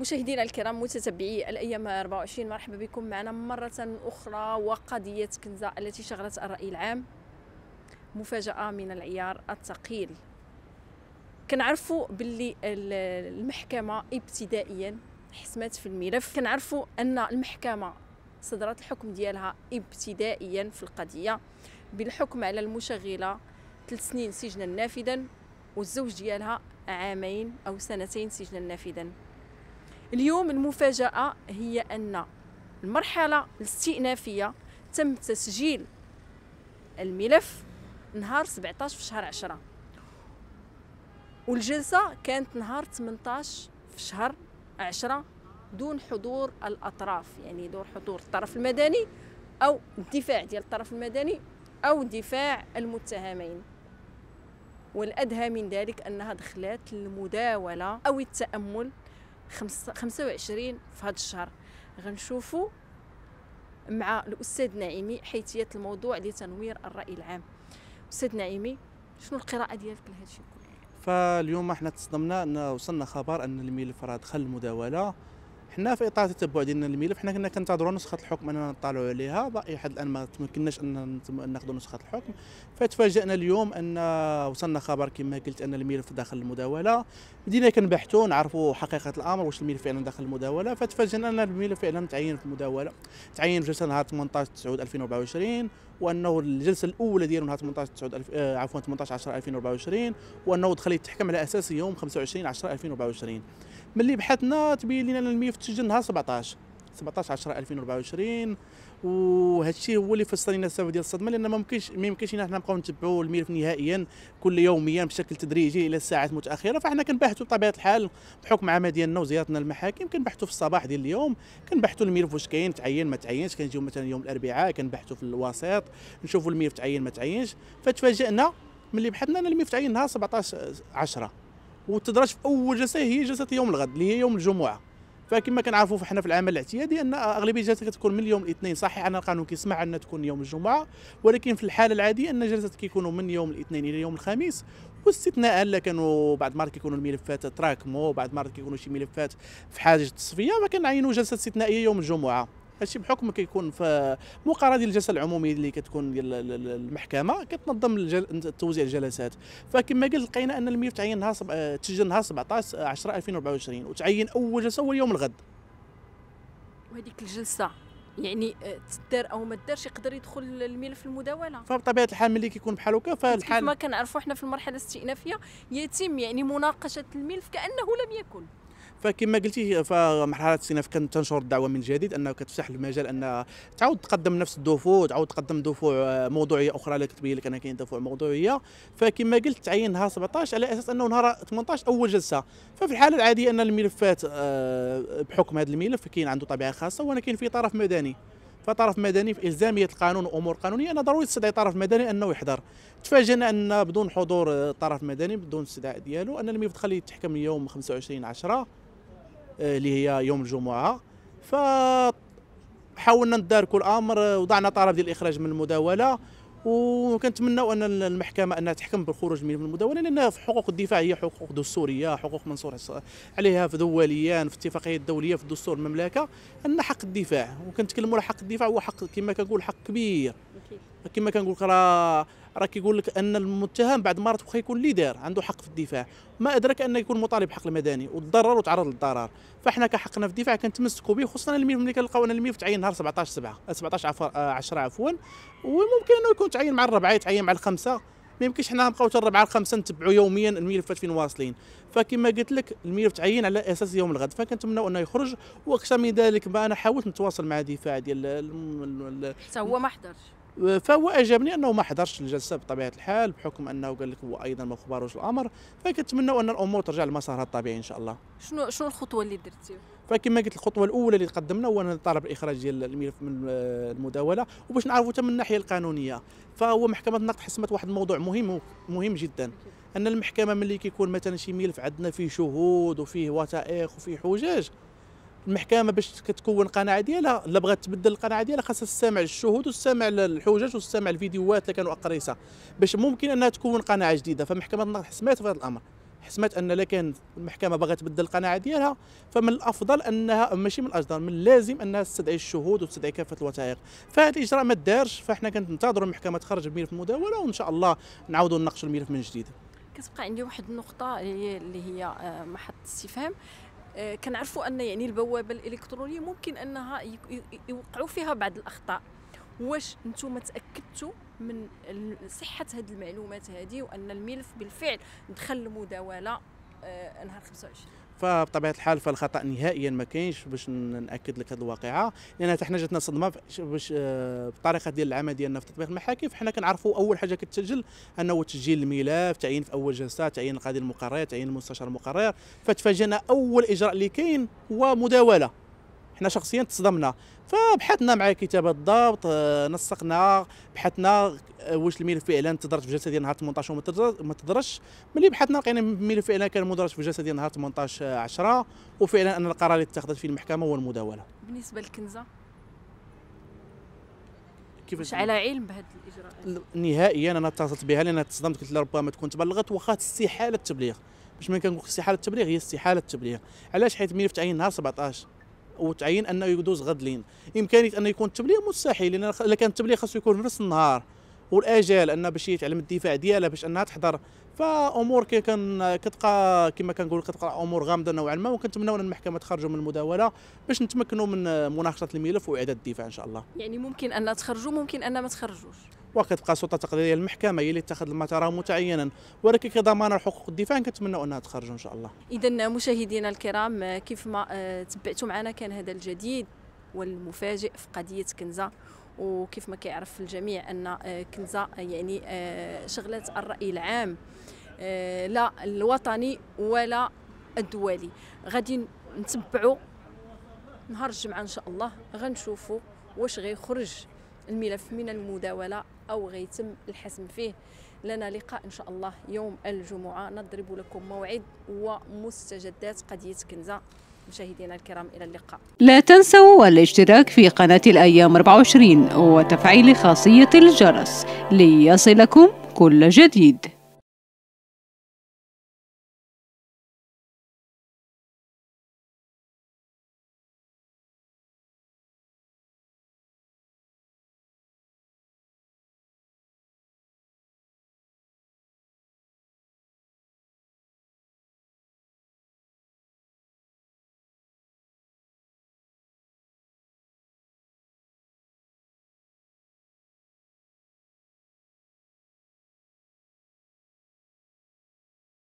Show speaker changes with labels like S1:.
S1: مشاهدينا الكرام متتبعي الايام 24 مرحبا بكم معنا مره اخرى وقضيه كنزه التي شغلت الراي العام مفاجاه من العيار الثقيل كنعرفوا باللي المحكمه ابتدائيا حسمت في الملف كنعرفوا ان المحكمه صدرت الحكم ديالها ابتدائيا في القضيه بالحكم على المشغله ثلاث سنين سجنا نافذا والزوج ديالها عامين او سنتين سجنا نافذا اليوم المفاجاه هي ان المرحله الاستئنافيه تم تسجيل الملف نهار 17 في شهر 10 والجلسه كانت نهار 18 في شهر 10 دون حضور الاطراف يعني دون حضور الطرف المدني او الدفاع ديال الطرف المدني او دفاع المتهمين والادهى من ذلك انها دخلت المداوله او التامل خمسة وعشرين في هذا الشهر غنشوفوا مع الاستاذ نعيمي حيثيه الموضوع لتنوير الراي العام استاذ نعيمي شنو القراءه ديالك لهذا الشيء كله
S2: فاليوم احنا تصدمنا ان وصلنا خبر ان الملف راه دخل المداوله حنا في اطار تتبع ديالنا الملف حنا كنا كنتظروا نسخه الحكم اننا نطالعوا عليها باقي حد الان ما تمكناش ان ناخذوا نسخه الحكم فتفاجئنا اليوم ان وصلنا خبر كما قلت ان الملف داخل المداوله بدينا كنبحثوا نعرفوا حقيقه الامر واش الملف فعلا داخل المداوله فتفاجئنا ان الملف فعلا تعين في المداوله تعين في جلسه نهار 18 9 2024 وانه الجلسه الاولى ديالو نهار 18 9 آه، عفوا 18 10 2024 وانه دخل يتحكم على اساس يوم 25 10 2024 ملي بحثنا تبين لنا ان الملف تسجل نهار 17 17 10 2024 وهذا الشيء هو اللي فسر لنا السبب ديال الصدمه لان ما يمكنش ما يمكنش حنا نبقاو نتبعوا الملف نهائيا كل يوميا بشكل تدريجي الى الساعات متاخره فاحنا كنبحثوا بطبيعه الحال بحكم عمل ديالنا وزيارتنا المحاكم كنبحثوا في الصباح ديال اليوم كنبحثوا الملف واش كاين تعين ما تعينش كنجيو مثلا يوم الاربعاء كنبحثوا في الوسيط نشوفوا الملف تعين ما تعينش فتفاجئنا ملي بحثنا ان الملف تعين نهار 17 10 وتدرج في اول جلسه هي جلسه يوم الغد اللي هي يوم الجمعه فكما كنعرفوا حنا في العمل الاعتيادي ان اغلبيه الجلسات كتكون من يوم الاثنين صحيح ان القانون كيسمع ان تكون يوم الجمعه ولكن في الحاله العاديه ان الجلسات كيكونوا من يوم الاثنين الى يوم الخميس واستثناء الا كانوا بعض المرات كيكونوا الملفات تراكمو بعض المرات كيكونوا شي ملفات في حاجه تصفيه فكنعينوا جلسه استثنائيه يوم الجمعه هادشي بحكم كيكون في مقارنه ديال الجلسه العموميه اللي كتكون ديال المحكمه كتنظم الجل... توزيع الجلسات فكما قلت لقينا ان الملف تعين نهار سب... آه، تسجل نهار 17 10 2024 وتعين اول جلسه هو اليوم الغد
S1: وهذيك الجلسه يعني آه، تدار او ما دارش يقدر يدخل الملف المداوله
S2: فبطبيعه الحال ملي كيكون بحال هكا فالحال كما
S1: كنعرفوا حنا في المرحله الاستئنافيه يتم يعني مناقشه الملف كانه لم يكن
S2: فكما قلتي فمرحله الصناف كانت تنشر الدعوه من جديد انه كتفتح المجال ان تعاود تقدم نفس الدفوع تعاود تقدم دفوع آه، موضوعيه اخرى اللي كتبين لك انا كاين دفوع موضوعيه فكما قلت تعين نهار 17 على اساس انه نهار 18 اول جلسه ففي الحاله العاديه ان الملفات آه، بحكم هذا الملف كاين عنده طبيعه خاصه وانا كاين فيه طرف مدني فطرف مدني في الزاميه القانون وامور قانونيه انا ضروري استدعي طرف مدني انه يحضر تفاجئنا ان بدون حضور آه، طرف مدني بدون استدعاء ديالو ان الملف دخل يتحكم يوم 25 10 اللي هي يوم الجمعه فحاولنا نداركوا الامر وضعنا طلب ديال الاخراج من المداوله وكنتمناو ان المحكمه انها تحكم بالخروج من المداوله لان حقوق الدفاع هي حقوق دستوريه حقوق منصور عليها في دوليا في الاتفاقيه الدوليه في دستور المملكه ان حق الدفاع وكنتكلموا على حق الدفاع هو حق كما كنقول حق كبير كما كنقول راه راه كيقول لك ان المتهم بعد مرات واخا يكون اللي دار عنده حق في الدفاع ما ادراك انه يكون مطالب بحق المدني وتضرر وتعرض للضرر فاحنا كحقنا في الدفاع كنتمسكوا به خصوصا الملف ملي كنلقاو ان الملف تعين نهار 17 7 17 10 عفوا وممكن انه يكون تعين مع الربعه يتعين مع الخمسه ما يمكنش حنا نبقاو حتى الربعه الخمسه نتبعوا يوميا الملفات فين واصلين فكما قلت لك الملف تعين على اساس يوم الغد فكنتمنوا انه يخرج واكثر من ذلك ما انا حاولت نتواصل مع الدفاع ديال حتى هو ما حضرش فهو اعجبني انه ما حضرش الجلسه بطبيعه الحال بحكم انه قال لك هو ايضا ما خبروش الامر فكنتمناو ان الامور ترجع لمسارها الطبيعي ان شاء الله
S1: شنو شنو الخطوه اللي درتي
S2: فكما قلت الخطوه الاولى اللي قدمنا هو طلب الاخراج ديال الملف من المداوله وباش نعرفوا تم الناحيه القانونيه فهو محكمه النقد حسمت واحد الموضوع مهم مهم جدا ان المحكمه ملي كيكون مثلا شي ملف عندنا فيه شهود وفيه وثائق وفيه حجج المحكمه باش كتكون قناعه ديالها الا بغات تبدل القناعه ديالها خاصها تستمع للشهود وتستمع للحجج وتستمع للفيديوهات اللي كانوا اقريسه باش ممكن انها تكون قناعه جديده فمحكمه النقد حسمات في هذا الامر حسمت ان كان المحكمه باغا تبدل القناعه ديالها فمن الافضل انها ماشي من الاجدر من اللازم انها تستدعي الشهود وتستدعي كافه الوثائق فهذا الاجراء ما دارش فاحنا كننتظروا المحكمه تخرج بملف المداوله وان شاء الله نعاودوا نناقشوا الملف من جديد
S1: كتبقى عندي واحد النقطه اللي هي آه، محط استفهام آه، كنعرفوا ان يعني البوابه الالكترونيه ممكن انها يوقعوا فيها بعض الاخطاء واش نتوما تاكدتوا من صحه هذه المعلومات هذه وان الملف بالفعل دخل المداوله آه، نهار 25
S2: فبطبيعه الحال فالخطا نهائيا ما كاينش باش ناكد لك هذه الواقعه لان يعني حنا جاتنا صدمه باش الطريقه آه، ديال العمل ديالنا في تطبيق المحاكم فحنا كنعرفوا اول حاجه كتسجل انه تسجيل الملف تعيين في اول جلسه تعيين القاضي المقرر تعيين المستشار المقرر فتفاجئنا اول اجراء اللي كاين هو مداوله حنا شخصيا تصدمنا فبحثنا مع كتابه الضبط آه، نسقنا بحثنا آه، واش الملف فعلا تدرج في الجلسه ديال نهار 18 وما تدرجش ملي بحثنا لقينا الملف فعلا كان مدرج في الجلسه ديال نهار 18 10 آه، وفعلا ان القرار اللي اتخذت فيه المحكمه هو المداوله
S1: بالنسبه للكنزه كيف مش على علم بهذا
S2: الاجراءات نهائيا انا اتصلت بها لان تصدمت قلت لها ربما تكون تبلغت واخا استحاله التبليغ باش ما كنقول استحاله التبليغ هي استحاله التبليغ علاش حيت الملف تعين نهار 17 وتعين انه يدوز غد لين امكانيه انه يكون التبليغ مستحيل لان الا كان التبليغ خاصو يكون في نفس النهار والاجال ان باش يتعلم الدفاع ديالها باش انها تحضر فامور كان كتبقى كما كنقول كتبقى امور غامضه نوعا ما وكنتمنوا ان المحكمه تخرجوا من المداوله باش نتمكنوا من مناقشه الملف واعاده الدفاع ان شاء الله
S1: يعني ممكن ان تخرجوا ممكن ان ما تخرجوش
S2: وكتبقى السلطه التقديريه المحكمه هي اللي اتخذ المطار متعينا ولكن كضمان حقوق الدفاع كنتمنى انها تخرج ان شاء الله
S1: اذا مشاهدينا الكرام كيف ما آه، تبعتوا معنا كان هذا الجديد والمفاجئ في قضيه كنزه وكيف ما كيعرف الجميع ان آه، كنزه يعني آه، شغلت الراي العام لا الوطني ولا الدولي غادي نتبعوا نهار الجمعه ان شاء الله غنشوفوا واش غيخرج الملف من المداوله أو غيتم الحسم فيه لنا لقاء إن شاء الله يوم الجمعة نضرب لكم موعد ومستجدات قضية كنزة مشاهدينا الكرام إلى اللقاء لا تنسوا الاشتراك في قناة الأيام 24 وتفعيل خاصية الجرس ليصلكم كل جديد